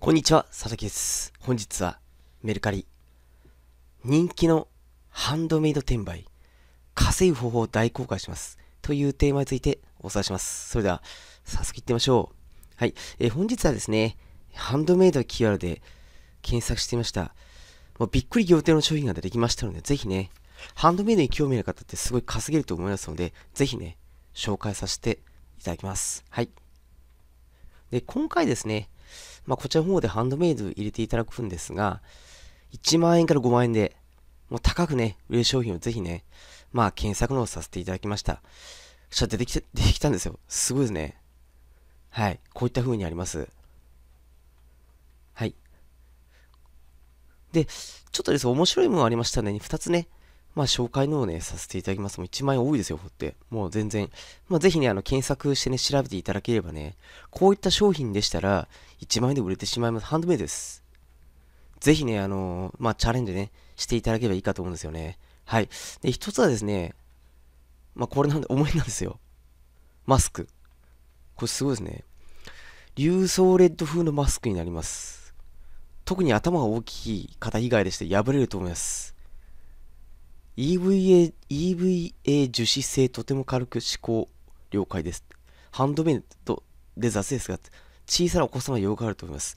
こんにちは、佐々木です。本日はメルカリ。人気のハンドメイド転売。稼ぐ方法を大公開します。というテーマについてお伝えします。それでは、早速いってみましょう。はい。えー、本日はですね、ハンドメイドキーワードで検索してみました。もうびっくり仰天の商品が出てきましたので、ぜひね、ハンドメイドに興味ある方ってすごい稼げると思いますので、ぜひね、紹介させていただきます。はい。で、今回ですね、まあ、こちらの方でハンドメイド入れていただくんですが、1万円から5万円で、もう高くね、売れる商品をぜひね、まあ、検索のさせていただきました。そしたら出てきた、出てきたんですよ。すごいですね。はい。こういった風にあります。はい。で、ちょっとですね、面白いものありましたね。2つね、まあ、紹介のをね、させていただきます。もう1万円多いですよ、って。もう全然。まあ、ぜひね、あの、検索してね、調べていただければね、こういった商品でしたら、1万円で売れてしまいます。ハンドメイドです。ぜひね、あのー、まあ、チャレンジね、していただければいいかと思うんですよね。はい。で、一つはですね、まあ、これなんで、重いなんですよ。マスク。これすごいですね。流送レッド風のマスクになります。特に頭が大きい方以外でして破れると思います。EVA, EVA 樹脂製とても軽く思考了解です。ハンドメイドで雑ですが、小さなお子様用があると思います。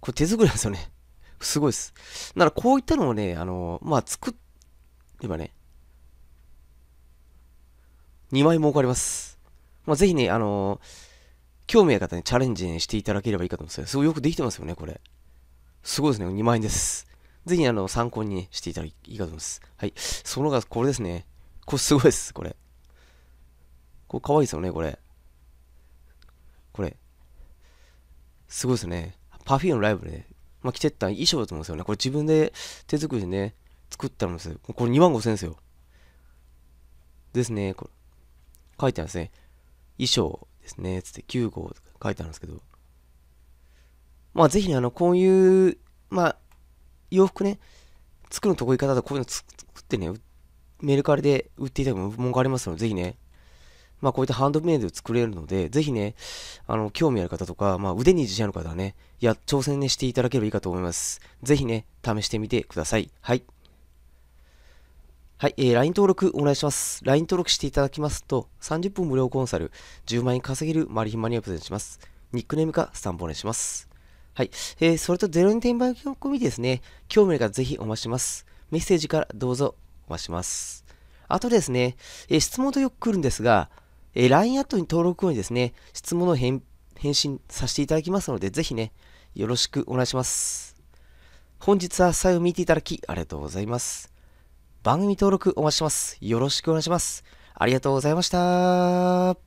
これ手作りなんですよね。すごいです。ならこういったのをね、あの、まあ、作ればね、2枚儲かります。まあ、ぜひね、あの興味ある方にチャレンジしていただければいいかと思いますすごいよくできてますよね、これ。すごいですね。2万円です。ぜひ、あの、参考に、していただきいいかと思います。はい。そのが、これですね。これすごいです、これ。これ可愛いですよね、これ。これ。すごいですね。パフィーのライブで、ね、まあ、着てった衣装だと思うんですよね。これ自分で手作りでね、作ったんですよ。これ2万5千円ですよ。ですね、これ。書いてあるんですね。衣装ですね、つって9号とか書いてあるんですけど。まあ、ぜひね、あの、こういう、まあ、洋服ね、作るとこ行かなとこういうの作ってね、メルカリで売っていただく文句ありますので、ぜひね、まあこういったハンドメイドで作れるので、ぜひね、あの、興味ある方とか、まあ腕に自信ある方はね、いや、挑戦ね、していただければいいかと思います。ぜひね、試してみてください。はい。はい、えー、LINE 登録お願いします。LINE 登録していただきますと、30分無料コンサル、10万円稼げるマリヒマニアプレゼンします。ニックネームかスタンプお願いします。はい。えー、それと0 2転売込みですね。興味ある方ぜひお待ちします。メッセージからどうぞお待ちします。あとですね、えー、質問とよく来るんですが、えー、LINE アットに登録後にですね、質問の返信させていただきますので、ぜひね、よろしくお願いします。本日は最後見ていただきありがとうございます。番組登録お待ちします。よろしくお願いします。ありがとうございました。